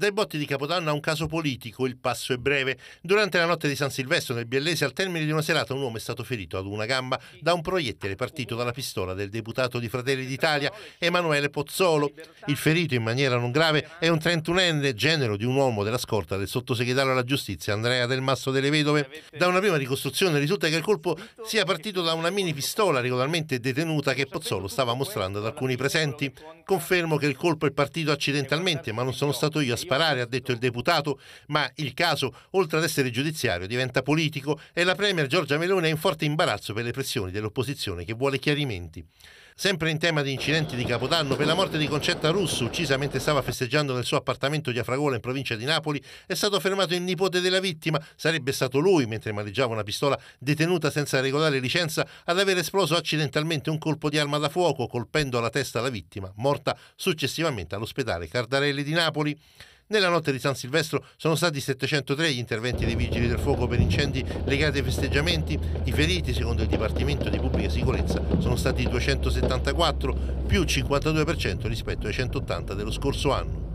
Dai botti di Capodanno a un caso politico, il passo è breve. Durante la notte di San Silvestro nel Biellese, al termine di una serata, un uomo è stato ferito ad una gamba da un proiettile partito dalla pistola del deputato di Fratelli d'Italia, Emanuele Pozzolo. Il ferito, in maniera non grave, è un 31enne, genero di un uomo della scorta del sottosegretario alla giustizia Andrea Del Masso delle Vedove. Da una prima ricostruzione risulta che il colpo sia partito da una mini pistola regolarmente detenuta che Pozzolo stava mostrando ad alcuni presenti. Confermo che il colpo è partito accidentalmente, ma non sono stato io a sparare, ha detto il deputato, ma il caso, oltre ad essere giudiziario, diventa politico e la Premier Giorgia Meloni è in forte imbarazzo per le pressioni dell'opposizione che vuole chiarimenti. Sempre in tema di incidenti di Capodanno, per la morte di Concetta Russo, uccisa mentre stava festeggiando nel suo appartamento di Afragola in provincia di Napoli, è stato fermato il nipote della vittima. Sarebbe stato lui, mentre maneggiava una pistola detenuta senza regolare licenza, ad aver esploso accidentalmente un colpo di arma da fuoco, colpendo alla testa la vittima, morta successivamente all'ospedale Cardarelli di Napoli. Nella notte di San Silvestro sono stati 703 gli interventi dei vigili del fuoco per incendi legati ai festeggiamenti. I feriti, secondo il Dipartimento di Pubblica Sicurezza, sono stati 274, più 52% rispetto ai 180 dello scorso anno.